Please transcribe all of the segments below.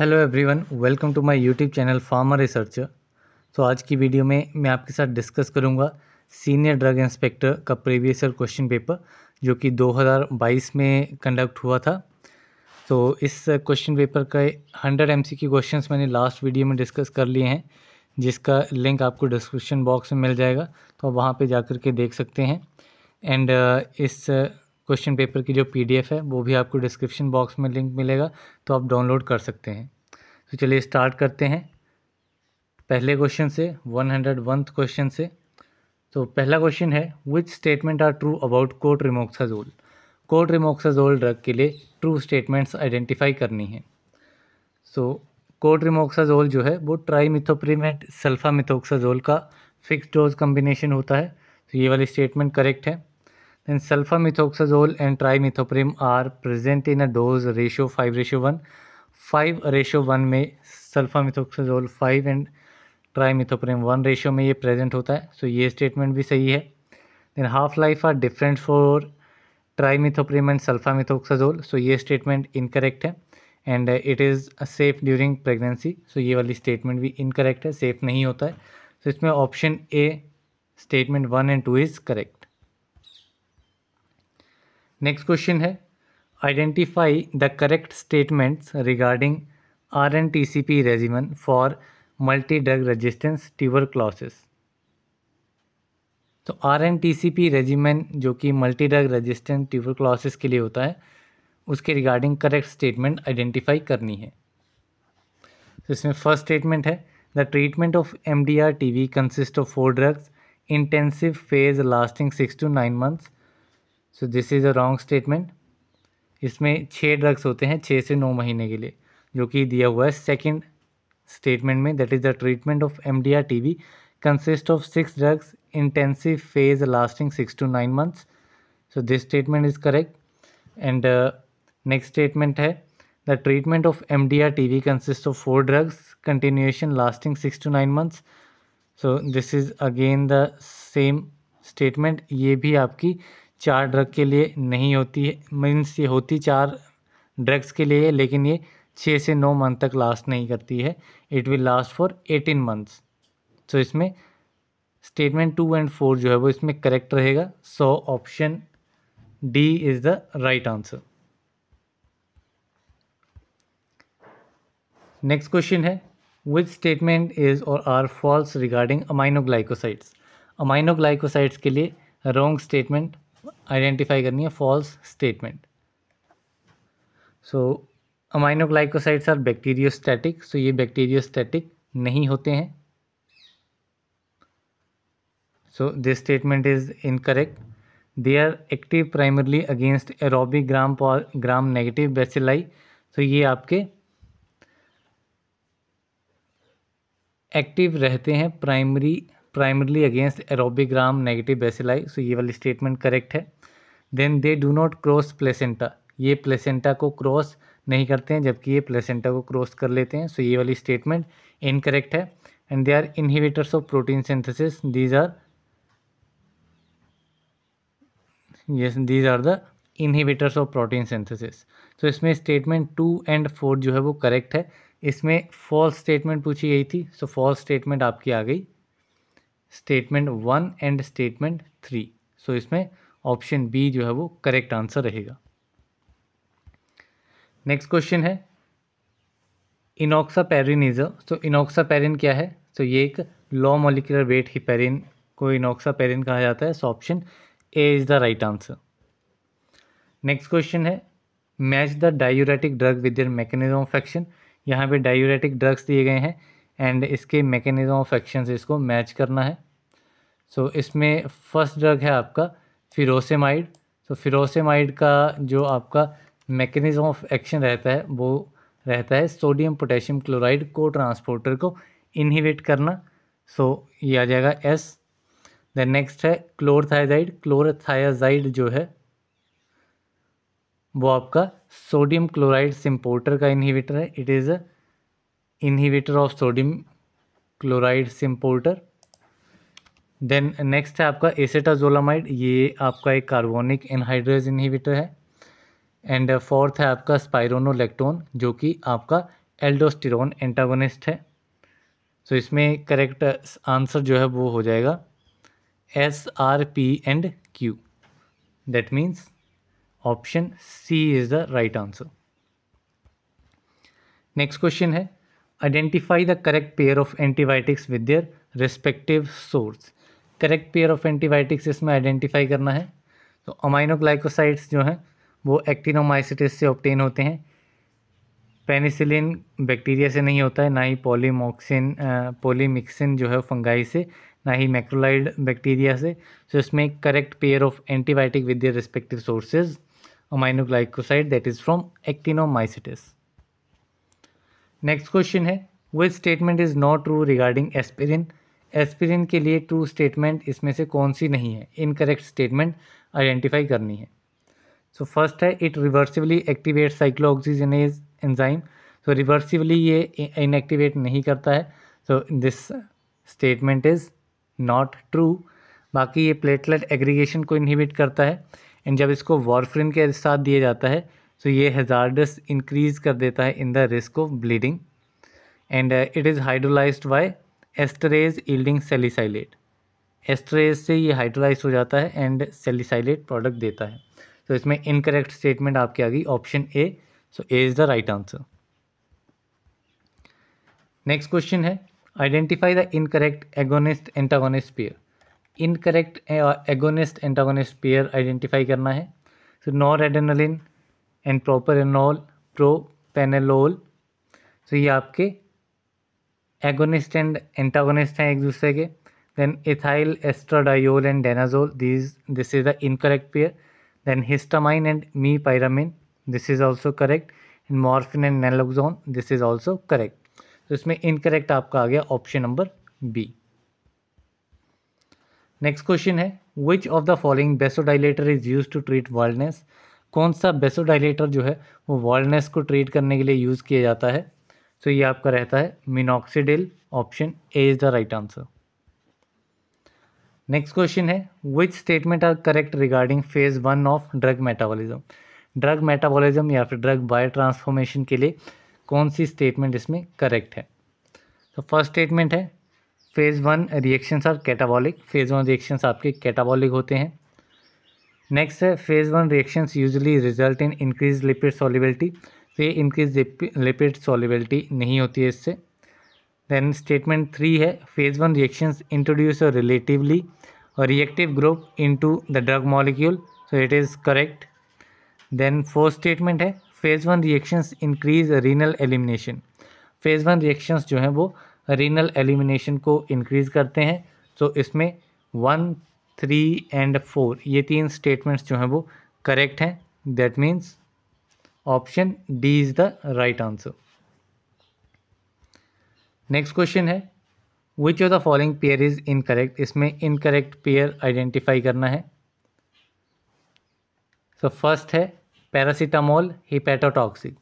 Hello everyone welcome to my YouTube channel pharma research तो आज की वीडियो में मैं आपके साथ डिस्कस करूंगा सीनियर ड्रग इंस्पेक्टर का प्रीवियस ईयर क्वेश्चन पेपर जो कि 2022 में कंडक्ट हुआ था तो इस क्वेश्चन पेपर का 100 एम सी क्वेश्चन मैंने लास्ट वीडियो में डिस्कस कर लिए हैं जिसका लिंक आपको डिस्क्रिप्शन बॉक्स में मिल जाएगा तो आप वहाँ पर जा के देख सकते हैं एंड uh, इस क्वेश्चन पेपर की जो पीडीएफ है वो भी आपको डिस्क्रिप्शन बॉक्स में लिंक मिलेगा तो आप डाउनलोड कर सकते हैं तो चलिए स्टार्ट करते हैं पहले क्वेश्चन से वन हंड्रेड वन क्वेश्चन से तो पहला क्वेश्चन है which statement are true about cotrimoxazole cotrimoxazole drug के लिए ट्रू स्टेटमेंट्स आइडेंटिफाई करनी है सो कोट रिमोक्साजोल जो है वो ट्राईमिथोप्रीमेट मिथोक्साजोल का फिक्स डोज कम्बिनेशन होता है तो ये वाली स्टेटमेंट करेक्ट है Then sulfamethoxazole and trimethoprim are present in a dose ratio 5 ratio 1. 5 ratio one में sulfamethoxazole five and trimethoprim one ratio में ये प्रेजेंट होता है सो so ये स्टेटमेंट भी सही है then half life are different for trimethoprim and sulfamethoxazole so ये स्टेटमेंट इनकरेक्ट है and it is safe during pregnancy so ये वाली स्टेटमेंट भी इनकरेक्ट है सेफ नहीं होता है सो so इसमें option A statement one and two is correct next question है identify the correct statements regarding R N T C P regimen for multi drug resistance tuberculosis तो R N T C P regimen जो कि multi drug resistance tuberculosis के लिए होता है उसके regarding correct statement identify करनी है तो इसमें फर्स्ट स्टेटमेंट है the treatment of M D R T B consist of four drugs intensive phase lasting six to nine months so this is a wrong statement इसमें छः drugs होते हैं छः से नौ महीने के लिए जो कि दिया हुआ है सेकेंड स्टेटमेंट में that is the treatment of M D R T B consist of six drugs intensive phase lasting six to nine months so this statement is correct and next statement है the treatment of M D R T B consist of four drugs continuation lasting six to nine months so this is again the same statement ये भी आपकी चार drug के लिए नहीं होती है मीन्स ये होती चार ड्रग्स के लिए लेकिन ये छः से नौ मंथ तक लास्ट नहीं करती है it will last for eighteen months so इसमें स्टेटमेंट टू एंड फोर जो है वो इसमें करेक्ट रहेगा so option D is the right answer next question है which statement is or are false regarding aminoglycosides aminoglycosides के लिए रॉन्ग स्टेटमेंट आइडेंटिफाई करनी है false statement so aminoglycosides are bacteriostatic so ये बैक्टीरियोस्टैटिक नहीं होते हैं so this statement is incorrect they are active primarily against aerobic gram gram negative bacilli so ये आपके एक्टिव रहते हैं primary primarily against aerobic gram negative bacilli so ये वाली स्टेटमेंट करेक्ट है then they do not cross placenta ये placenta को cross नहीं करते हैं जबकि ये प्लेसेंटा को क्रॉस कर लेते हैं सो so ये वाली स्टेटमेंट इनकरेक्ट है and they are inhibitors of protein synthesis these are yes these are the inhibitors of protein synthesis तो इसमें स्टेटमेंट टू एंड फोर जो है वो करेक्ट है इसमें फॉल्स स्टेटमेंट पूछी गई थी सो फॉल्स स्टेटमेंट आपकी आ गई statement one and statement three so इसमें ऑप्शन बी जो है वो करेक्ट आंसर रहेगा नेक्स्ट क्वेश्चन है इनोक्सापेरिन इज तो इनोक्सापेरिन क्या है तो so, ये एक लॉ मोलिकुलर वेट हिपेरिन को इनोक्सापेरिन कहा जाता है so option A is the right answer next question है match the diuretic drug with their mechanism of action यहाँ पे डायूरेटिक ड्रग्स दिए गए हैं एंड इसके मैकेनिज्म ऑफ एक्शन से इसको मैच करना है सो so, इसमें फर्स्ट ड्रग है आपका फिरोसेमाइड तो फिरोसेमाइड का जो आपका मैकेनिज्म ऑफ एक्शन रहता है वो रहता है sodium potassium chloride cotransporter को इनहिबिट करना सो so, ये आ जाएगा एस देन नेक्स्ट है क्लोरथाइजाइड क्लोरथायाजाइड जो है वो आपका सोडियम क्लोराइड सिम्पोर्टर का इनहिबिटर है it is a inhibitor of sodium chloride symporter then next है आपका एसेटाजोलामाइड ये आपका एक कार्बोनिक एनहाइड्रेज इनहिबिटर है एंड फोर्थ है आपका स्पायरोनोलेक्टोन जो कि आपका एल्डोस्टिरोन एंटागोनिस्ट है सो so, इसमें करेक्ट आंसर जो है वो हो जाएगा S R P and Q that means option C is the right answer next question है identify the correct pair of antibiotics with their respective source correct pair of antibiotics इसमें identify करना है तो अमाइनोग्लाइकोसाइड्स जो हैं वो एक्टिनोमाइसिटिस से obtain होते हैं पेनिसिलिन बैक्टीरिया से नहीं होता है ना ही पॉलीमोक्सिन पोलीमिक्सिन जो है फंगाई से ना ही मैक्रोलाइड बैक्टीरिया से सो इसमें correct pair of antibiotic with their respective sources aminoglycoside that is from actinomycetes next question है which statement is not true regarding aspirin aspirin के लिए ट्रू स्टेटमेंट इसमें से कौन सी नहीं है इनकरेक्ट स्टेटमेंट आइडेंटिफाई करनी है सो so, फर्स्ट है it reversibly activate cyclooxygenase enzyme so reversibly ये इनएक्टिवेट नहीं करता है so this statement is not true बाकी ये प्लेटलेट एग्रीगेशन को इनहिबिट करता है एंड जब इसको वॉरफ्रिन के साथ दिया जाता है सो तो so ये हजारडस इंक्रीज कर देता है in the risk of bleeding and it is hydrolyse by esterase yielding salicylate esterase से ये हाइड्रोलाइज हो जाता है एंड सेलिसाइलेट प्रोडक्ट देता है तो so, इसमें इनकरेक्ट स्टेटमेंट आपकी आ गई option A so A is the right answer next question है identify the incorrect agonist antagonist pair incorrect agonist antagonist pair identify करना है so noradrenaline and propranolol propranolol so ये आपके agonist and antagonist हैं एक दूसरे के then ethyl estradiol and danazol this this is the incorrect pair then histamine and mepyramine this is also correct in morphine and नेलोक्जोन this is also correct तो इसमें incorrect आपका आ गया option number B next question है which of the following vasodilator is use to treat baldness कौन सा बेसोडाइलेटर जो है वो वर्ल्डनेस को ट्रीट करने के लिए यूज किया जाता है सो ये आपका रहता है minoxidil option A is the right answer next question है which statement are correct regarding phase one of drug metabolism drug metabolism या फिर ड्रग बायो ट्रांसफॉर्मेशन के लिए कौन सी स्टेटमेंट इसमें करेक्ट है तो फर्स्ट स्टेटमेंट है phase one reactions are catabolic phase one reactions आपके कैटाबॉलिक होते हैं नेक्स्ट है phase one reactions usually result in increase lipid solubility से इनकी लिपिड सॉलिबिलिटी नहीं होती है इससे देन स्टेटमेंट थ्री है phase one reactions introduce a relatively reactive group into the drug molecule so it is correct then fourth statement है phase one reactions increase renal elimination phase one reactions जो हैं वो renal elimination को increase करते हैं so so, इसमें one three and four ये तीन स्टेटमेंट्स जो हैं वो करेक्ट हैं that means option D is the right answer next question है which of the following pair is incorrect इसमें इनकरेक्ट पेयर आइडेंटिफाई करना है सो so, फर्स्ट है पैरासीटामोल हिपेटोटॉक्सिक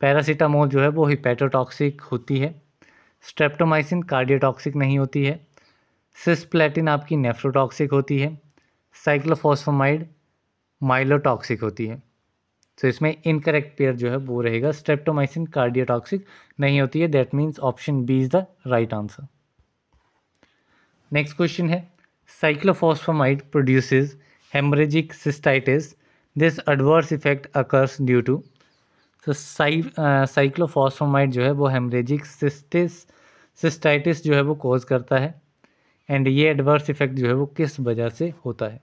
पैरासीटामोल जो है वो हिपेटोटॉक्सिक होती है स्ट्रेप्टोमाइसिन कार्डियोटॉक्सिक नहीं होती है सिस्प्लेटिन आपकी नेफ्रोटॉक्सिक होती है साइक्लोफोसफोमाइड माइलोटॉक्सिक होती है तो इसमें इनकरेक्ट पेयर जो है वो रहेगा स्ट्रेप्टोमाइसिन कार्डियोटॉक्सिक नहीं होती है that means option B is the right answer next question है cyclophosphamide produces haemorrhagic cystitis this adverse effect occurs due to तो साइक्लोफॉस्फोमाइड जो है वो हेमरेजिक सिस्टिस सिस्टाइटिस जो है वो कॉज करता है एंड ये एडवर्स इफेक्ट जो है वो किस वजह से होता है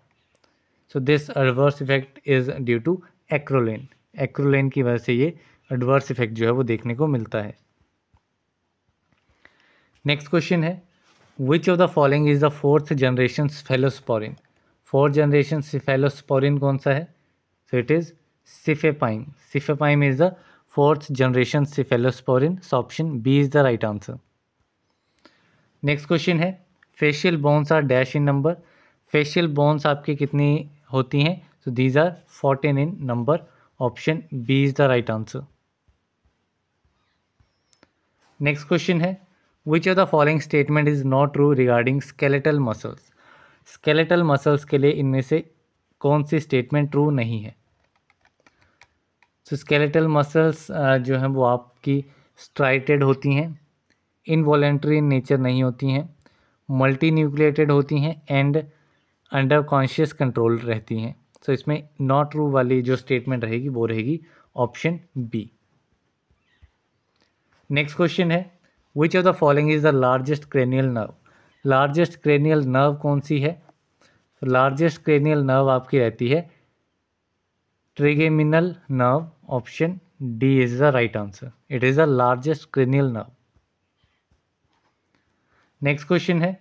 so this adverse effect is due to acrolein acrolein की वजह से ये एडवर्स इफेक्ट जो है वो देखने को मिलता है नेक्स्ट क्वेश्चन है which of the following is the fourth generation cephalosporin fourth generation cephalosporin कौन सा है so it is cefepime cefepime is the fourth generation cephalosporin so option B is the right answer next question है facial bones are dash in number facial bones आपकी कितनी होती हैं So these are 14 in number. Option B is the right answer. Next question है Which of the following statement is not true regarding skeletal muscles? Skeletal muscles के लिए इनमें से कौन सी statement true नहीं है सो स्केलेटल मसल्स जो हैं वो आपकी striated होती हैं involuntary in nature नहीं होती हैं मल्टी न्यूक्लिएटेड होती हैं एंड अंडर कॉन्शियस कंट्रोल रहती हैं सो so, इसमें नॉट ट्रू वाली जो स्टेटमेंट रहेगी वो रहेगी ऑप्शन बी नेक्स्ट क्वेश्चन है which of the following is the largest cranial nerve largest cranial nerve कौन सी है लार्जेस्ट क्रेनियल नर्व आपकी रहती है trigeminal nerve option D is the right answer it is the largest cranial nerve next question है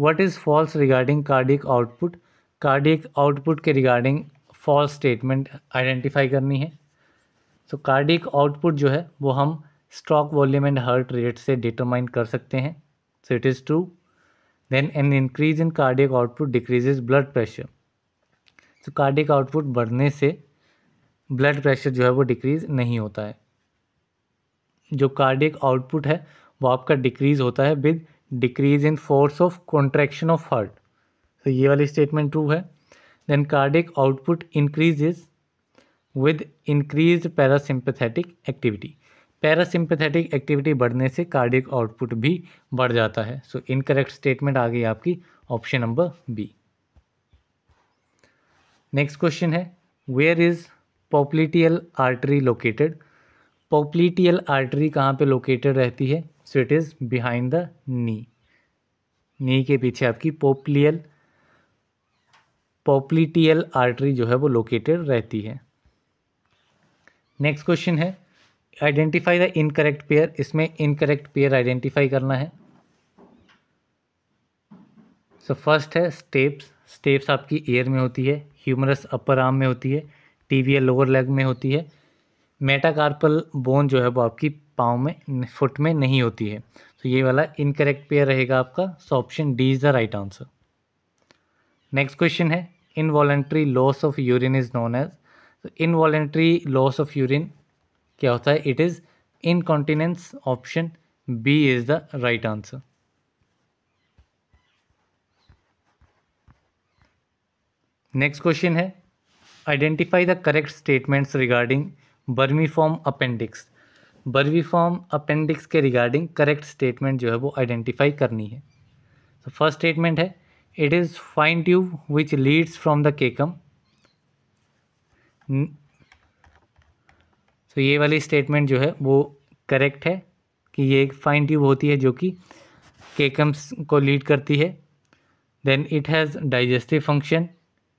what is false regarding cardiac output cardiac output के regarding false statement identify करनी है so cardiac output जो है वो हम stroke volume and heart rate से determine कर सकते हैं so it is true then an increase in cardiac output decreases blood pressure so cardiac output बढ़ने से ब्लड प्रेशर जो है वो डिक्रीज़ नहीं होता है जो कार्डिक आउटपुट है वो आपका डिक्रीज़ होता है with decrease in force of contraction of heart तो ये वाली स्टेटमेंट ट्रू है then cardiac output is with increase parasympathetic activity parasympathetic activity बढ़ने से कार्डिक आउटपुट भी बढ़ जाता है सो इनकरेक्ट स्टेटमेंट आ गई आपकी option number B next question है where is popliteal artery located popliteal artery कहाँ पे लोकेटेड रहती है so it is behind the knee knee के पीछे आपकी पोपलियल पॉपलीटियल आर्टरी जो है वो लोकेटेड रहती है नेक्स्ट क्वेश्चन है आइडेंटिफाई द इनकरेक्ट पेयर इसमें इनकरेक्ट पेयर आइडेंटिफाई करना है सो so, फर्स्ट है स्टेप्स स्टेप्स आपकी एयर में होती है ह्यूमरस अपर आर्म में होती है टीविया लोअर लेग में होती है मेटाकार्पल बोन जो है वो आपकी पाँव में फुट में नहीं होती है तो so, ये वाला इनकरेक्ट पेयर रहेगा आपका so option D is the right answer next question है involuntary loss of urine is known as involuntary loss of urine क्या होता है it is incontinence option B is the right answer next question है identify the correct statements regarding vermiform appendix form appendix के regarding correct statement जो है वो identify करनी है तो फर्स्ट स्टेटमेंट है it is fine tube which leads from the caecum तो ये वाली स्टेटमेंट जो है वो करेक्ट है कि ये एक फाइन ट्यूब होती है जो कि केकम्स को लीड करती है then it has digestive function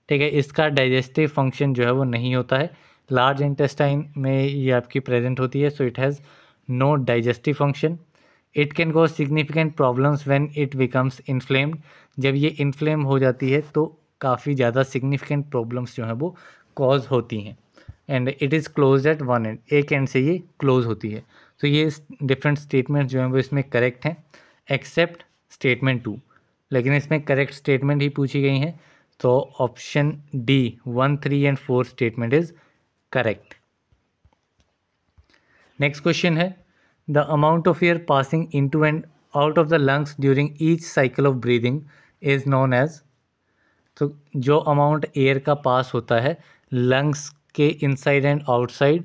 ठीक है इसका डाइजेस्टिव फंक्शन जो है वो नहीं होता है लार्ज इंटेस्टाइन में ये आपकी प्रेजेंट होती है so it has no digestive function it can cause significant problems when it becomes inflamed जब ये इन्फ्लेम हो जाती है तो काफ़ी ज़्यादा सिग्निफिकेंट प्रॉब्लम्स जो हैं वो कॉज होती हैं and it is close at one end एक एंड से ये क्लोज होती है तो so, ये डिफरेंट स्टेटमेंट जो हैं वो इसमें करेक्ट हैं एक्सेप्ट स्टेटमेंट टू लेकिन इसमें करेक्ट स्टेटमेंट ही पूछी गई हैं तो option D one three and four statement is correct next question है The amount of air passing into and out of the lungs during each cycle of breathing is known as तो जो amount air का पास होता है lungs के inside and outside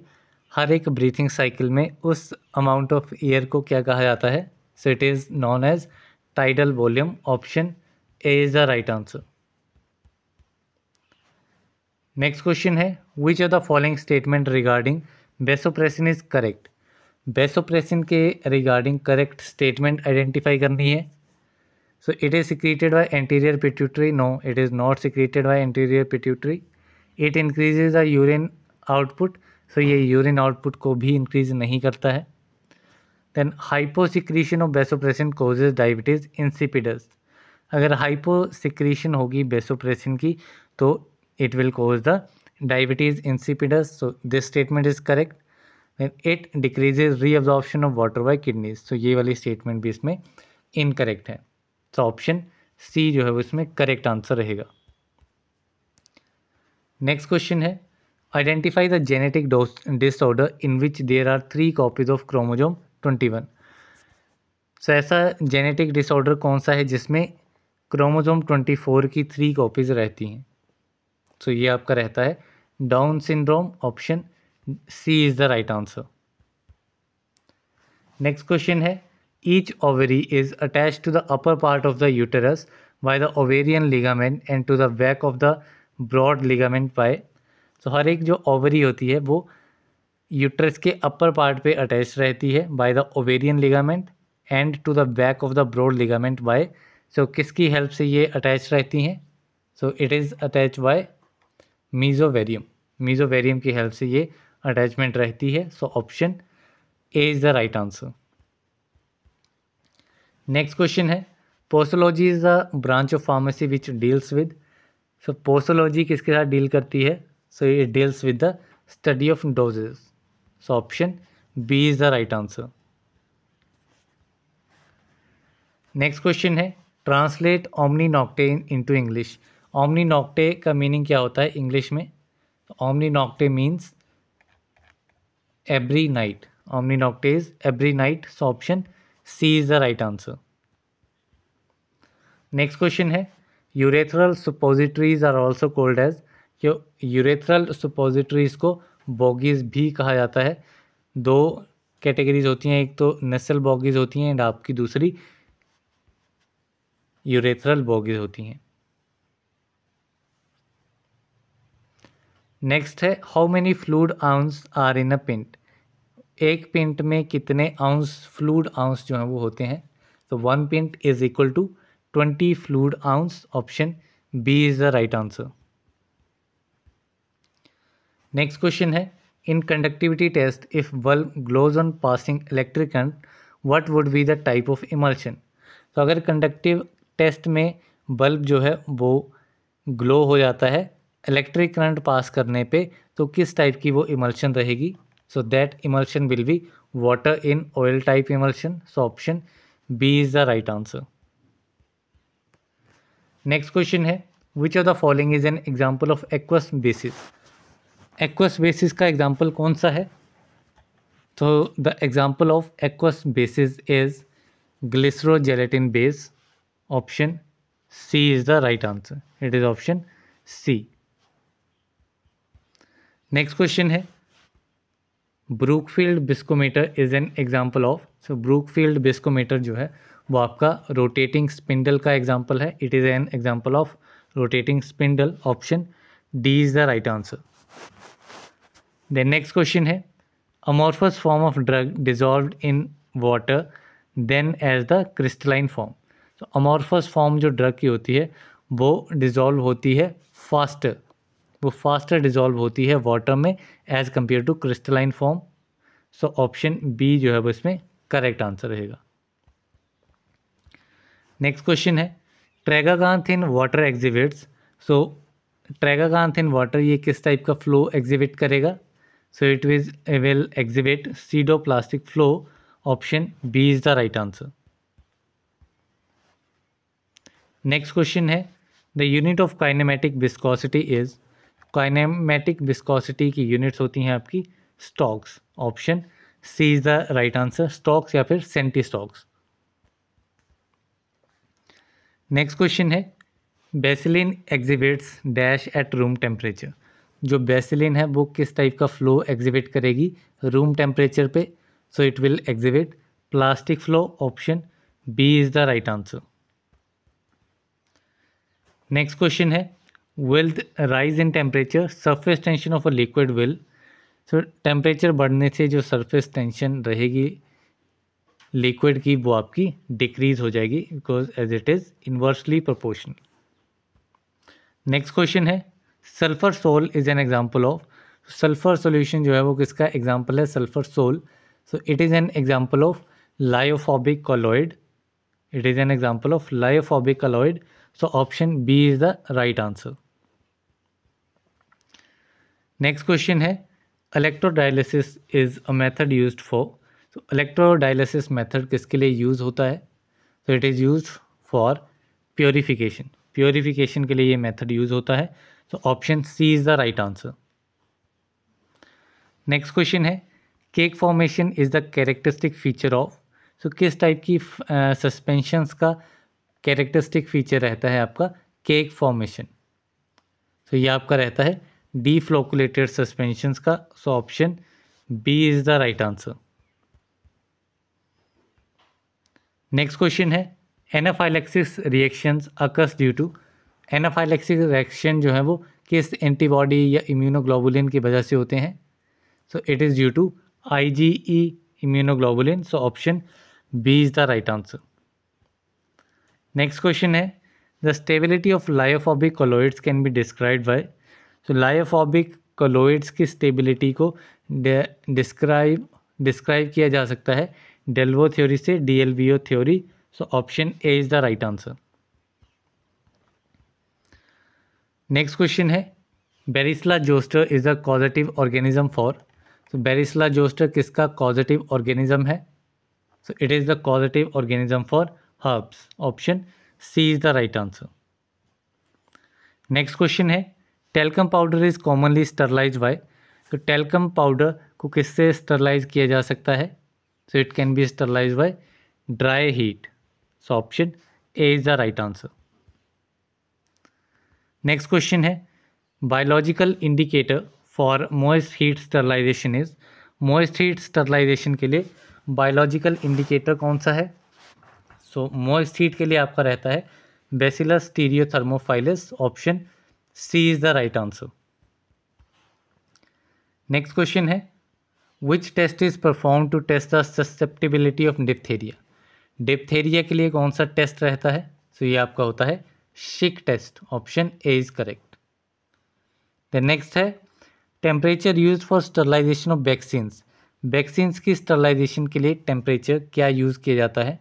हर एक breathing cycle में उस अमाउंट ऑफ एयर को क्या कहा जाता है so it is known as tidal volume option A is the right answer next question है which are the following statement regarding vasopressin is correct vasopressin के रिगार्डिंग करेक्ट स्टेटमेंट आइडेंटिफाई करनी है so it is secreted by anterior pituitary no it is not secreted by anterior pituitary it increases the urine output so ये urine output को भी increase नहीं करता है then hyposecretion of बेसोप्रेसिन causes diabetes insipidus अगर hyposecretion होगी vasopressin की तो it will cause the diabetes insipidus so this statement is correct then it decreases reabsorption of water by kidneys तो ये वाली स्टेटमेंट भी इसमें इनकरेक्ट है तो ऑप्शन सी जो है वो इसमें करेक्ट आंसर रहेगा नेक्स्ट क्वेश्चन है identify the genetic disorder in which there are three copies of chromosome twenty one so ऐसा जेनेटिक डिसऑर्डर कौन सा है जिसमें क्रोमोजोम ट्वेंटी फोर की थ्री कॉपीज़ रहती हैं सो so ये आपका रहता है Down syndrome option C is the right answer next question है each ovary is attach to the upper part of the uterus by the ovarian ligament and to the back of the broad ligament by so हर एक जो ovary होती है वो uterus के upper part पे attach रहती है by the ovarian ligament and to the back of the broad ligament by so किसकी हेल्प से ये अटैच रहती हैं so it is attach by mesovarium mesovarium की हेल्प से ये अटैचमेंट रहती है so option A is the right answer next question है posology is the branch of pharmacy which deals with so posology किसके साथ डील करती है so it deals with the study of doses so option B is the right answer next question है translate omni nocte into English omni nocte का meaning क्या होता है English में omni nocte means every night. Omni noctes every night. So option C is the right answer. Next question hai urethral suppositories are also called as urethral suppositories ko bogies bhi kaha jata hai do categories hoti hain ek to nasal bogies hoti hain and aapki dusri urethral bogies hoti hain next है how many fluid ounce are in a pint एक pint में कितने ounce fluid ounce जो हैं वो होते हैं तो one pint is equal to twenty fluid ounce option B is the right answer next question है in conductivity test if bulb glows on passing electric current what would be the type of emulsion तो अगर conductive test में bulb जो है वो glow हो जाता है इलेक्ट्रिक करंट पास करने पे तो किस टाइप की वो इमल्शन रहेगी so that emulsion will be water in oil type emulsion so option B is the right answer next question है which of the following is an example of aqueous bases aqueous bases का example कौन सा है तो the example of aqueous bases is gelatin base option C is the right answer it is option C next question है Brookfield viscometer is an example of so Brookfield viscometer जो है वो आपका रोटेटिंग स्पिंडल का example है it is an example of rotating spindle option D is the right answer then next question है amorphous form of drug dissolve in water than as the crystalline form so amorphous form जो drug की होती है वो dissolve होती है fast वो faster dissolve होती है वाटर में as compare to crystalline form so option B जो है वो इसमें करेक्ट आंसर रहेगा नेक्स्ट क्वेश्चन है tragacanth in water exhibits so tragacanth in water ये किस टाइप का फ्लो एग्जिबिट करेगा so it was will exhibit pseudo plastic flow option B is the right answer next question है the unit of kinematic viscosity is kinematic viscosity की units होती हैं आपकी stokes option C is the right answer stokes या फिर centistokes next question है Vaseline exhibits dash at room temperature जो Vaseline है वो किस टाइप का फ्लो एग्जिबिट करेगी रूम टेम्परेचर पे so it will exhibit plastic flow option B is the right answer next question है will rise in temperature surface tension of a liquid will so temperature बढ़ने से जो surface tension रहेगी liquid की वो आपकी decrease हो जाएगी because as it is inversely proportion next question है sulphur sol is an example of sulphur solution जो है वो किसका एग्जाम्पल है sulphur sol so it is an example of lyophobic colloid it is an example of lyophobic colloid so option B is the right answer next question है electrodialysis is a method used for तो electrodialysis method किसके लिए use होता है तो it is use for purification purification के लिए ये मेथड यूज़ होता है तो option C is the right answer next question है cake formation is the characteristic feature of so किस टाइप की सस्पेंशंस uh, का कैरेक्टरिस्टिक फीचर रहता है आपका केक फॉर्मेशन तो ये आपका रहता है डी फ्लोकुलेटेड सस्पेंशन का so option B is the right answer next question है anaphylaxis reactions occurs due to anaphylaxis reaction जो है वो किस एंटीबॉडी या इम्यूनोग्लोबुलिन की वजह से होते हैं so it is due to I G E immunoglobulin so option B is the right answer next question है the stability of B colloids can be describe by so lyophobic colloids की stability को describe describe किया जा सकता है DLVO theory से D L V O theory so option A is the right answer next question है varicella zoster is a causative organism for so बेरिसला zoster किसका causative organism है so it is the causative organism for herpes option C is the right answer next question है talcum powder is commonly sterilize by तो talcum powder को किससे sterilize किया जा सकता है so it can be sterilize by dry heat so option A is the right answer next question है biological indicator for moist heat sterilization is moist heat sterilization के लिए बायोलॉजिकल इंडिकेटर कौन सा है सो मोइस्ट हीट के लिए आपका रहता है bacillus stearothermophilus option C is the right answer next question है which test is perform to test the susceptibility of diphtheria diphtheria के लिए कौन सा टेस्ट रहता है सो so, ये आपका होता है Schick test option A is correct the next है temperature use for sterilization of vaccines vaccines की स्टरलाइजेशन के लिए टेम्परेचर क्या यूज़ किया जाता है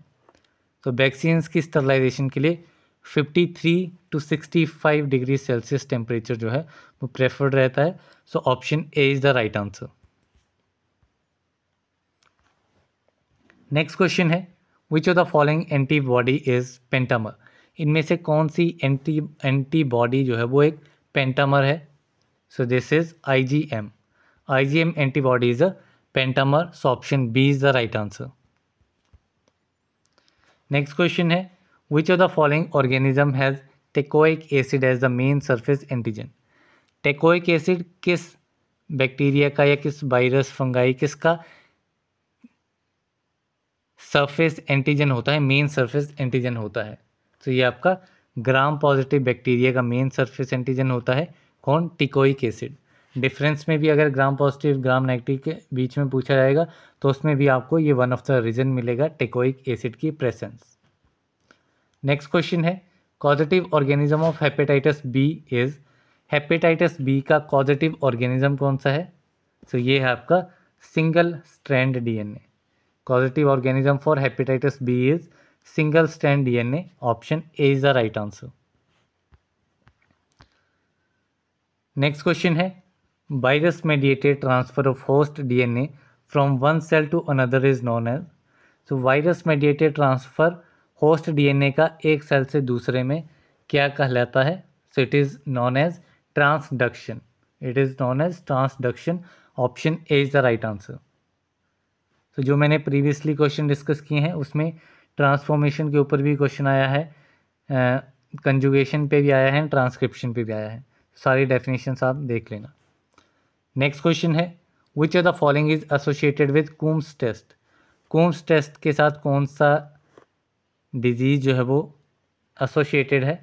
तो वैक्सीन्स की स्टरलाइजेशन के लिए 53 टू 65 डिग्री सेल्सियस टेम्परेचर जो है वो प्रेफर्ड रहता है so option A is the right answer next question है which of the following antibody is pentamer इनमें से कौन सी एंटी एंटीबॉडी जो है वो एक पेंटामर है so this is I G M I G M antibody is a pentamer so option B is the right answer next question है which of the following organism has teichoic acid as the main surface antigen teichoic acid किस bacteria का या किस virus fungi किसका surface antigen होता है main surface antigen होता है तो ये आपका ग्राम पॉजिटिव बैक्टीरिया का मेन सरफेस एंटीजन होता है कौन टिकोइक एसिड डिफरेंस में भी अगर ग्राम पॉजिटिव ग्राम नेगेटिव के बीच में पूछा जाएगा तो उसमें भी आपको ये वन ऑफ द रीजन मिलेगा टिकोइक एसिड की प्रेजेंस नेक्स्ट क्वेश्चन है causative organism of hepatitis B is hepatitis B का कॉजिटिव ऑर्गेनिज्म कौन सा है सो so, ये है आपका single strand DNA causative organism for hepatitis B is single strand DNA option A is the right answer next question है virus mediated transfer of host DNA from one cell to another is known as so virus mediated transfer host DNA का एक cell से दूसरे में क्या कहलाता है so it is known as transduction it is known as transduction option A is the right answer तो जो मैंने प्रीवियसली क्वेश्चन डिस्कस किए हैं उसमें ट्रांसफॉर्मेशन के ऊपर भी क्वेश्चन आया है कंजुगेशन पे भी आया है ट्रांसक्रिप्शन पे भी आया है सारी डेफिनेशन आप देख लेना नेक्स्ट क्वेश्चन है which are the following is associated with Coombs test Coombs test के साथ कौन सा डिजीज़ जो है वो एसोशिएटेड है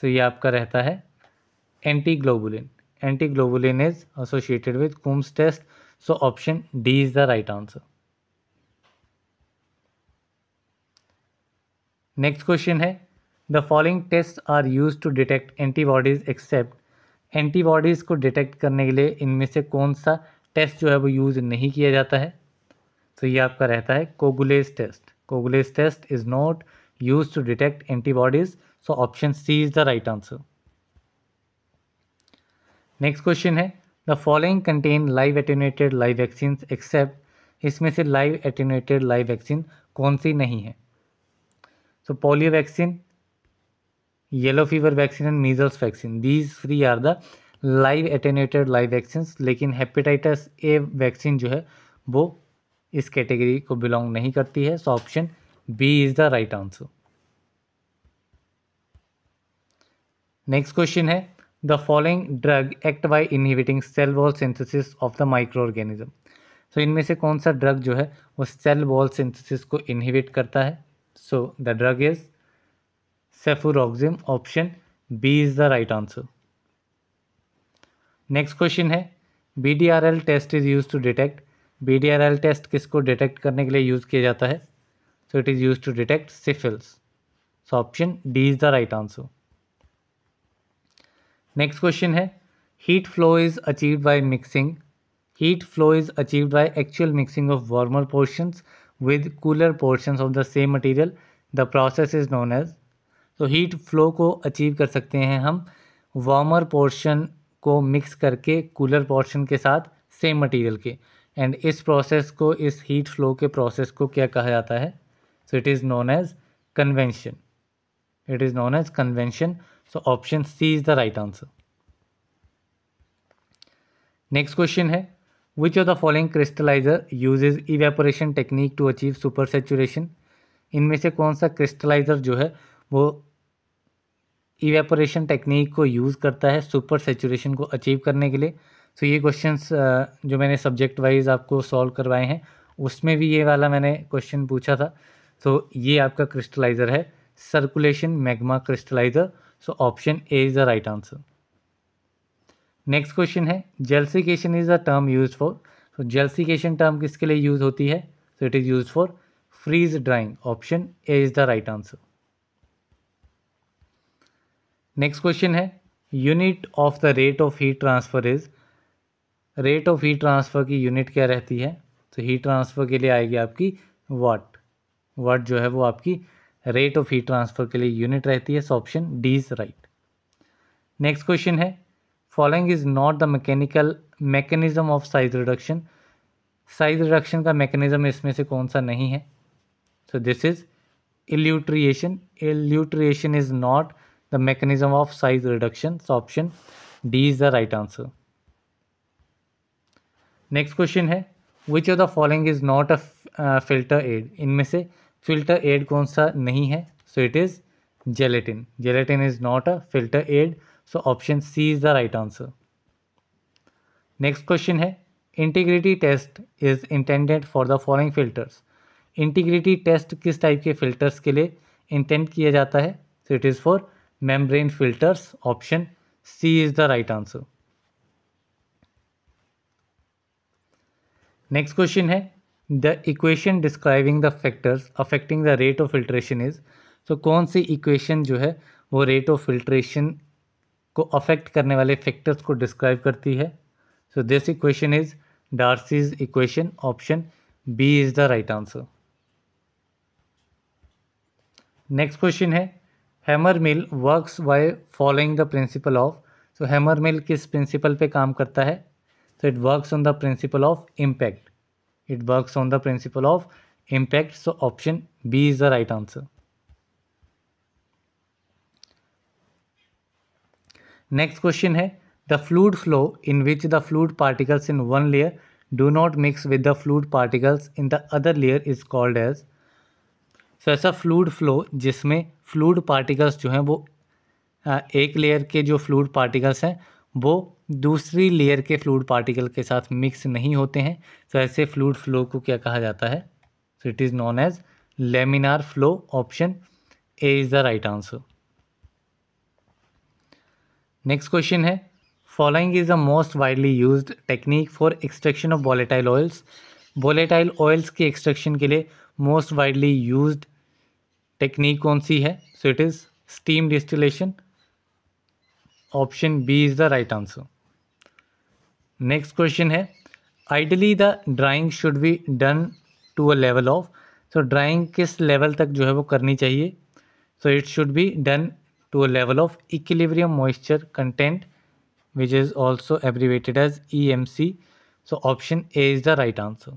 सो ये आपका रहता है anti globulin anti globulin is associated with Coombs test so option D is the right answer next question है the following test are use to detect antibodies except antibodies को डिटेक्ट करने के लिए इनमें से कौन सा टेस्ट जो है वो यूज़ नहीं किया जाता है तो ये आपका रहता है coagulase test coagulase test is not used to detect antibodies. So option C is the right answer. Next question है the following contain live attenuated live vaccine except इसमें से लाइव एटेनेटेड लाइव वैक्सीन कौन सी नहीं है so polio vaccine yellow fever vaccine and measles vaccine these three are the live attenuated live vaccine लेकिन hepatitis A vaccine जो है वो इस कैटेगरी को बिलोंग नहीं करती है so option B is the right answer. Next question है The following drug act by inhibiting cell wall synthesis of the microorganism. So so, इनमें से कौन सा ड्रग जो है वो सेल वॉल सिंथेसिस को इनहिबिट करता है so the drug is cefuroxime option B is the right answer next question है B test is use to detect B test किसको डिटेक्ट करने के लिए यूज़ किया जाता है So it is used to detect syphilis. So option D is the right answer. Next question है heat flow is achieved by mixing. Heat flow is achieved by actual mixing of warmer portions with cooler portions of the same material. The process is known as तो heat flow को achieve कर सकते हैं हम warmer portion को mix करके cooler portion के साथ सेम मटेरियल के एंड इस प्रोसेस को इस हीट फ्लो के प्रोसेस को क्या कहा जाता है So it is known as convention. It is known as convention. So option C is the right answer. next question hai which of the following crystallizer uses evaporation technique to achieve super saturation इनमें से कौन सा क्रिस्टलाइजर जो है वो evaporation technique को use करता है सुपर सेचुरेशन को अचीव करने के लिए सो so ये क्वेश्चंस जो मैंने सब्जेक्ट वाइज आपको सॉल्व करवाए हैं उसमें भी ये वाला मैंने क्वेश्चन पूछा था तो ये आपका क्रिस्टलाइज़र है circulation magma crystallizer so option A is the right answer next question है जेल्सिकेशन is the term use for so जेल्सिकेशन टर्म किसके लिए यूज़ होती है so it is use for freeze drying option A is the right answer next question है unit of the rate of heat transfer is rate of heat transfer की unit क्या रहती है तो हीट ट्रांसफ़र के लिए आएगी आपकी वाट वर्ड जो है वो आपकी रेट ऑफ हीट ट्रांसफ़र के लिए यूनिट रहती है so option D is right next question है following is not the mechanical mechanism of size reduction size reduction का मैकेनिज्म इसमें से कौन सा नहीं है so this is elutriation elutriation is not the mechanism of size reduction so option D is the right answer next question है which of the following is not a filter aid इनमें से filter aid कौन सा नहीं है so it is gelatin gelatin is not a filter aid so option C is the right answer next question है integrity test is intended for the following filters integrity test किस type के filters के लिए intend किया जाता है so it is for membrane filters option C is the right answer next question है the equation describing the factors affecting the rate of filtration is so कौन सी इक्वेशन जो है वो रेट ऑफ फिल्ट्रेशन को अफेक्ट करने वाले factors को डिस्क्राइब करती है so this equation is Darcy's equation option B is the right answer next question है hammer mill works by following the principle of so hammer mill किस principle पे काम करता है so it works on the principle of impact It works on the principle of impact. So option B is the right answer. Next question hai The fluid flow in which the fluid particles in one layer do not mix with the fluid particles in the other layer is called as so ऐसा fluid flow jisme fluid particles jo hain wo एक layer के जो fluid particles हैं वो दूसरी layer के fluid particle के साथ मिक्स नहीं होते हैं तो ऐसे फ्लूड फ्लो को क्या कहा जाता है so it is known as laminar flow option A is the right answer next question है following is the most widely use technique for extraction of volatile oils volatile oils के extraction के लिए most widely use technique कौन सी है so it is steam distillation option B is the right answer next question है ideally the drying should be done to a level of so drawing किस level तक जो है वो करनी चाहिए so it should be done to a level of equilibrium moisture content which is also abbreviated as E M C so option A is the right answer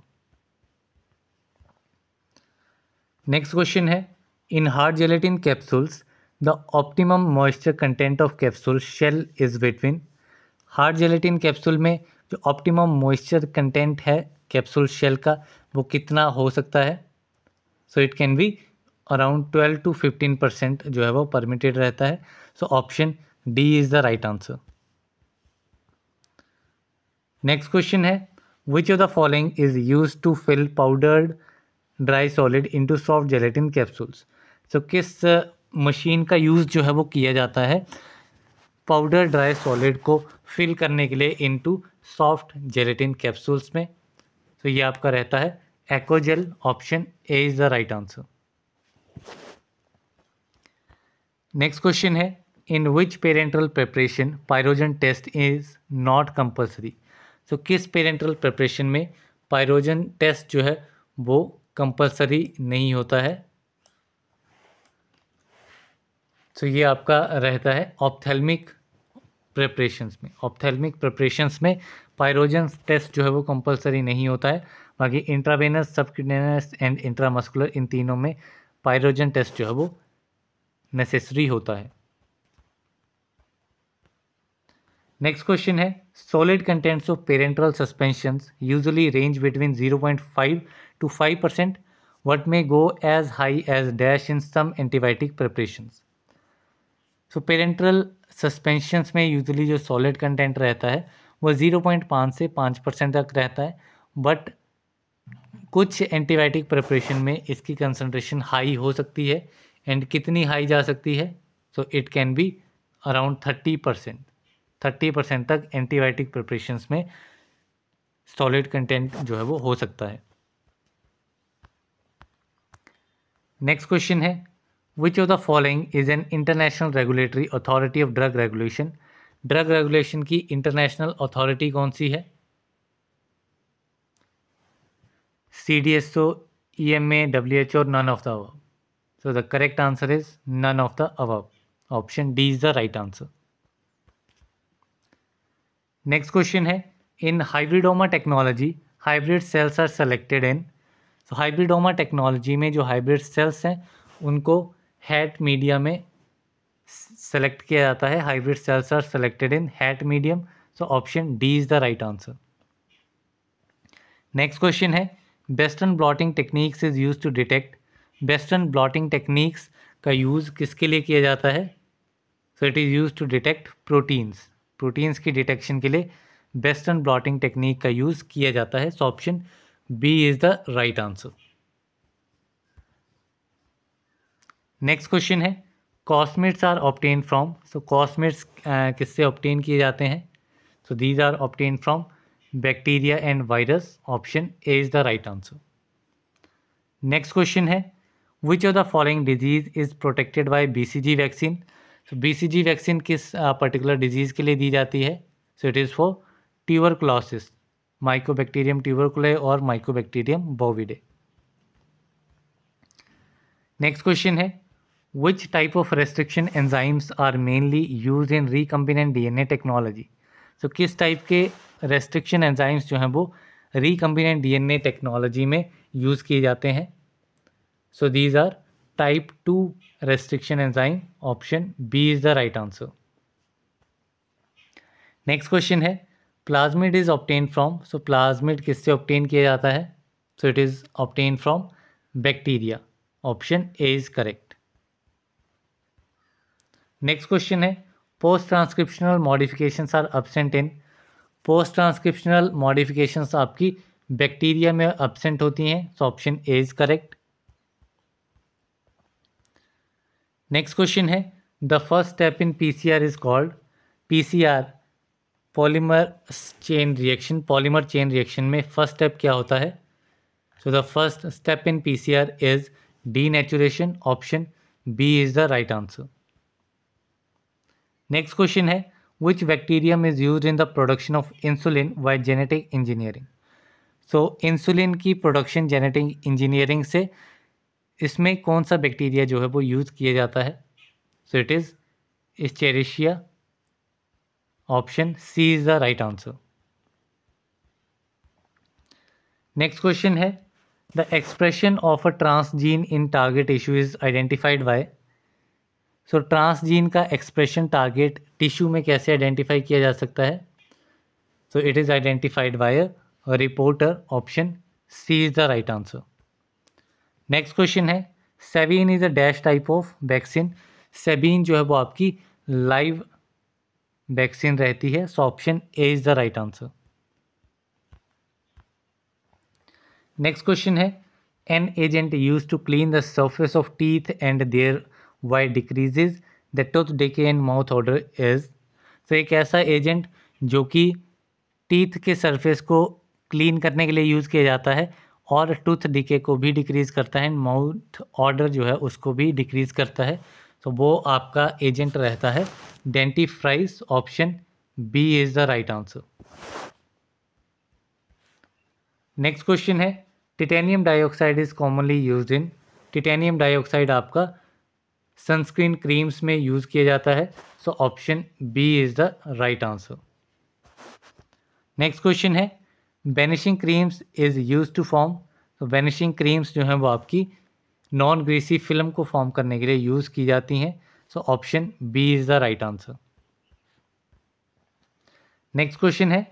next question है in hard gelatin capsules the optimum moisture content of capsule shell is between hard gelatin capsule में जो optimum moisture content है capsule shell का वो कितना हो सकता है so it can be around twelve to fifteen percent जो है वो परमिटेड रहता है so option D is the right answer next question है which of the following is use to fill powdered dry solid into soft gelatin capsules so किस machine का use जो है वो किया जाता है पाउडर ड्राई सॉलिड को फिल करने के लिए इनटू सॉफ्ट जेलेटिन कैप्सूल्स में तो ये आपका रहता है Accogel option A is the right answer next question है in which parenteral preparation pyrogen test is not compulsory तो किस पेरेंट्रल प्रिपरेशन में पायरोजन टेस्ट जो है वो कंपल्सरी नहीं होता है तो so, ये आपका रहता है ऑप्थेलमिक प्रेपरेशंस में ऑप्थेलमिक प्रेपरेशंस में पायरोजन टेस्ट जो है वो कंपलसरी नहीं होता है बाकी इंट्रावेनस सबक्यूटेनियस एंड इंट्रामस्कुलर इन तीनों में पायरोजन टेस्ट जो है वो नेसेसरी होता है नेक्स्ट क्वेश्चन है solid contents of parenteral suspension usually range between 0.5 to five percent but may go as high as dash in some antibiotic preparation so parenteral suspensions में यूजली जो solid content रहता है वह zero point पाँच से पाँच percent तक रहता है बट कुछ एंटीबायोटिक प्रिपरेशन में इसकी कंसनट्रेशन हाई हो सकती है एंड कितनी हाई जा सकती है so it can be around thirty percent thirty percent तक एंटीबायोटिक प्रिपरेशंस में सॉलिड कंटेंट जो है वो हो सकता है नेक्स्ट क्वेश्चन है which of the following is an international regulatory authority of drug regulation drug regulation की इंटरनेशनल अथॉरिटी कौन सी है C D S O E M A W H O none of the above so the correct answer is none of the above option D is the right answer next question है in hybridoma technology hybrid cells are selected in so hybridoma technology में जो hybrid sales हैं उनको hat media में select किया जाता है hybrid cells are selected in HAT medium so option D is the right answer next question है western blotting techniques is use to detect western blotting techniques का use किसके लिए किया जाता है so it is use to detect proteins proteins की detection के लिए वेस्टर्न ब्लॉटिंग टेक्निक का यूज़ किया जाता है so option B is the right answer next question है cosmids are obtain from so cosmids किससे ऑप्टेन किए जाते हैं so these are obtain from bacteria and virus option A is the right answer next question है which of the following disease is protected by B C G vaccine so B C G vaccine किस particular uh, disease के लिए दी जाती है so it is for mycobacterium tuberculosis और bacterium bovidae next question है Which type of restriction enzymes are mainly used in recombinant DNA technology? So किस type के restriction enzymes जो हैं वो recombinant DNA technology में use किए जाते हैं So these are type 2 restriction enzyme. Option B is the right answer. Next question है plasmid is obtained from. So plasmid किससे obtain किया जाता है So it is obtained from bacteria. Option A is correct. Next question है post transcriptional modifications are absent in post transcriptional modifications आपकी bacteria में absent होती हैं so option A is correct next question है the first step in PCR is called PCR polymer chain reaction polymer chain reaction में first step क्या होता है so the first step in PCR is denaturation option B is the right answer next question है which bacterium is use in the production of insulin by genetic engineering so insulin की production genetic engineering से इसमें कौन सा bacteria जो है वो use किया जाता है so it is Escherichia option C is the right answer next question है the expression of a transgene in target tissue is identified by so transgene का एक्सप्रेशन टारगेट टिश्यू में कैसे आइडेंटिफाई किया जा सकता है so it is identified by a reporter option C is the right answer next question है Sabin is a dash type of vaccine Sabin जो है वो आपकी लाइव वैक्सीन रहती है so option A is the right answer next question है an agent use to clean the surface of teeth and thereby decreases tooth decay and mouth odour is तो एक ऐसा एजेंट जो कि teeth के surface को clean करने के लिए यूज़ किया जाता है और टूथ डिके को भी डिक्रीज़ करता है माउथ ऑर्डर जो है उसको भी डिक्रीज़ करता है तो वो आपका एजेंट रहता है dentifrice option B is the right answer next question है titanium dioxide is commonly use in titanium dioxide आपका सनस्क्रीन क्रीम्स में यूज़ किया जाता है so option B is the right answer next question है vanishing creams is use to form तो vanishing creams जो हैं वो आपकी नॉन ग्रीसी फिल्म को फॉर्म करने के लिए यूज़ की जाती हैं so option B is the right answer next question है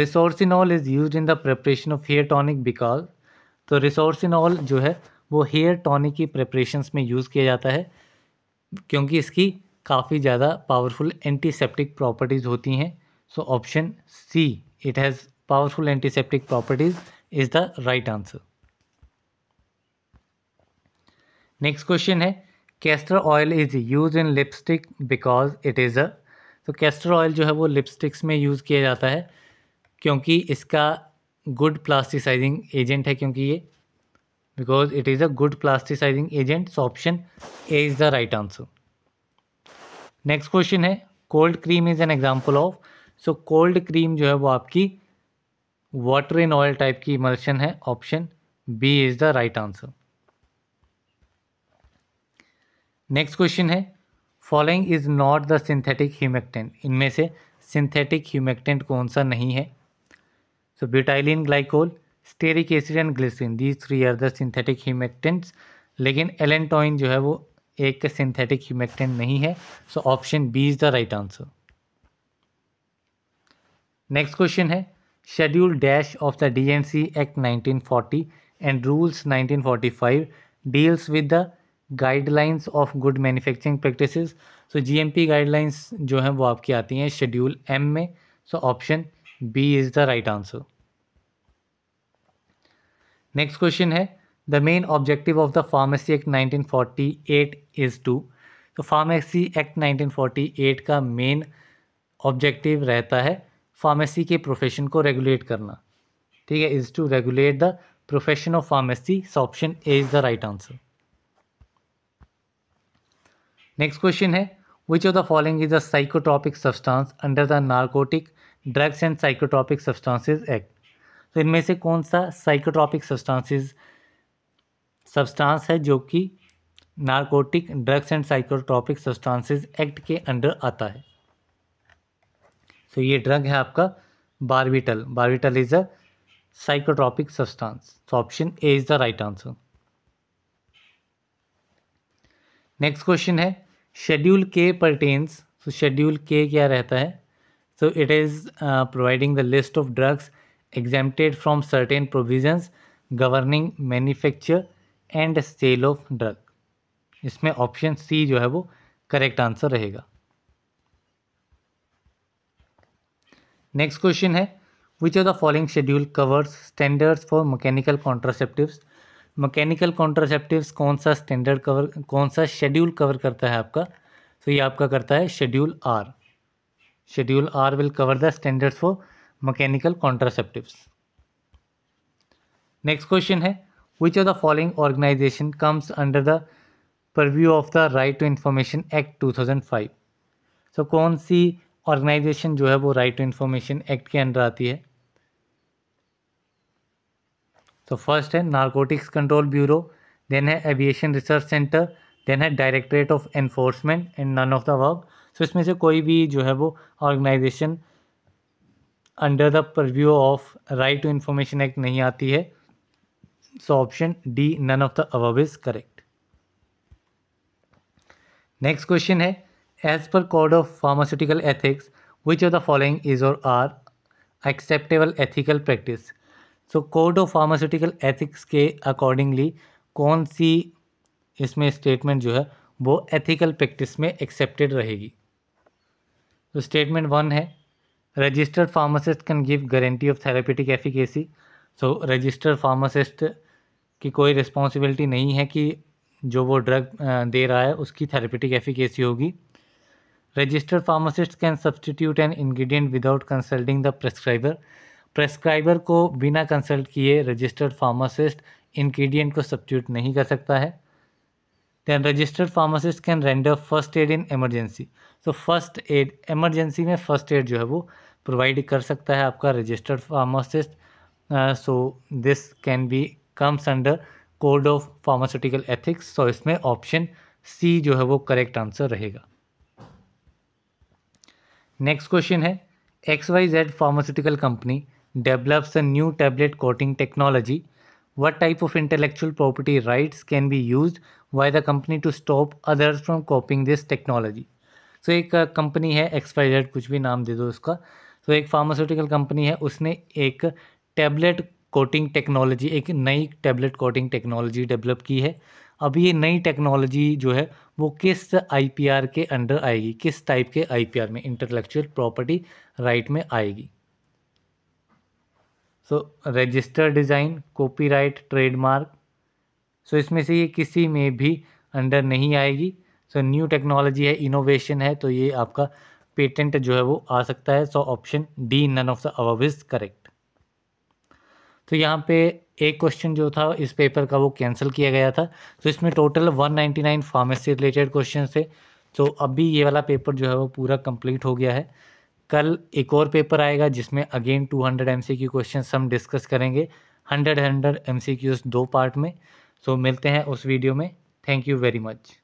resorcinol is use in the preparation of hair tonic because तो रिसोर्सिनॉल जो है वो हेयर टॉनिक की प्रिपरेशंस में यूज़ किया जाता है क्योंकि इसकी काफ़ी ज़्यादा पावरफुल एंटीसेप्टिक प्रॉपर्टीज़ होती हैं so option C it has powerful antiseptic properties is the right answer next question है castor oil is use in lipstick because it is a तो कैस्टर ऑयल जो है वो लिपस्टिक्स में यूज़ किया जाता है क्योंकि इसका गुड प्लास्टिसाइजिंग एजेंट है क्योंकि ये because it is a good plasticizing agent so option A is the right answer. Next question है cold cream is an example of so cold cream जो है वो आपकी वाटर इन ऑयल टाइप की emulsion है option B is the right answer next question है following is not the synthetic humectant इनमें से सिंथेटिक ह्यूमेक्टेंट कौन सा नहीं है so butylene glycol stearic acid and glycerine these three are the synthetic humectants लेकिन एलेंटोइन जो है वो एक सिंथेटिक ह्यूमेक्टेंट नहीं है so option B is the right answer next question है schedule dash of the D C act nineteen nineteen forty and rules forty five deals with the guidelines of good manufacturing practice so G M P guidelines जो हैं वो आपकी आती हैं schedule M में so option B is the right answer next question है the main objective of the pharmacy act 1948 is to तो pharmacy act 1948 का मेन ऑब्जेक्टिव रहता है फार्मेसी के प्रोफेशन को रेगुलेट करना ठीक है is to regulate the profession of pharmacy so option A is the right answer next question है which of the following is the psychotropic substance under the narcotic drugs and psychotropic substances act तो इनमें से कौन सा psychotropic substances substance है जो कि narcotic drugs and psychotropic substances act के अंडर आता है तो so, ये ड्रग है आपका barbital barbital is a psychotropic substance तो option A is the right answer next question है शेड्यूल के परटेन्स तो शेड्यूल के क्या रहता है so it is providing the list of drugs exempted from certain provisions governing manufacture and sale of drug इसमें option C जो है वो correct answer रहेगा नेक्स्ट क्वेश्चन है which of the following schedule covers standards for mechanical contraceptives mechanical contraceptives कौन सा standard cover कौन सा शेड्यूल कवर करता है आपका तो so, ये आपका करता है schedule R schedule R will cover the standards for mechanical contraceptive next question है which of the following organisation comes under the purview of the right to information act 2005 so so, कौन सी organisation जो है वो right to information act के under आती है तो फर्स्ट है नारकोटिक्स कंट्रोल ब्यूरो देन है एविएशन रिसर्च सेंटर देन है directorate of enforcement and none of the work so इसमें से कोई भी जो है वो organisation under the purview of right to information act नहीं आती है so option D none of the above is correct next question है as per code of pharmaceutical ethics which of the following is or are acceptable ethical practice so code of pharmaceutical ethics के accordingly कौन सी इसमें statement जो है वो ethical practice में accepted रहेगी तो स्टेटमेंट वन है Registered pharmacist can give guarantee of therapeutic efficacy. So registered pharmacist की कोई रिस्पॉन्सिबिलिटी नहीं है कि जो वो ड्रग दे रहा है उसकी थेरेपेटिक एफिकेसी होगी registered pharmacist can substitute an ingredient without consulting the prescriber prescriber को बिना कंसल्ट किए रजिस्टर्ड फार्मासिस्ट इंग्रेडिएंट को सब्सटीट्यूट नहीं कर सकता है then registered pharmacist can render first aid in emergency so first aid emergency में फर्स्ट एड जो है वो प्रोवाइड कर सकता है आपका registered pharmacist so this can be comes under code of pharmaceutical ethics so इसमें ऑप्शन सी जो है वो करेक्ट आंसर रहेगा नेक्स्ट क्वेश्चन है X Y Z pharmaceutical company develops a new tablet coating technology what type of intellectual property rights can be use by the company to stop others from copying this technology so एक company uh, है X Y Z कुछ भी नाम दे दो उसका तो एक pharmaceutical company है उसने एक टैबलेट कोटिंग टेक्नोलॉजी एक नई टैबलेट कोटिंग टेक्नोलॉजी डेवलप की है अब ये नई टेक्नोलॉजी जो है वो किस आईपीआर के अंडर आएगी किस टाइप के आईपीआर में इंटेलेक्चुअल प्रॉपर्टी राइट में आएगी so register design copyright trademark so इसमें से ये किसी में भी अंडर नहीं आएगी सो न्यू टेक्नोलॉजी है इनोवेशन है तो ये आपका पेटेंट जो है वो आ सकता है so option D none of the above is correct तो यहाँ पे एक क्वेश्चन जो था इस पेपर का वो कैंसिल किया गया था तो इसमें टोटल 199 फार्मेसी रिलेटेड क्वेश्चन थे तो अभी ये वाला पेपर जो है वो पूरा कंप्लीट हो गया है कल एक और पेपर आएगा जिसमें अगेन 200 हंड्रेड एम क्वेश्चन हम डिस्कस करेंगे 100 हंड्रेड एम दो पार्ट में सो मिलते हैं उस वीडियो में थैंक यू वेरी मच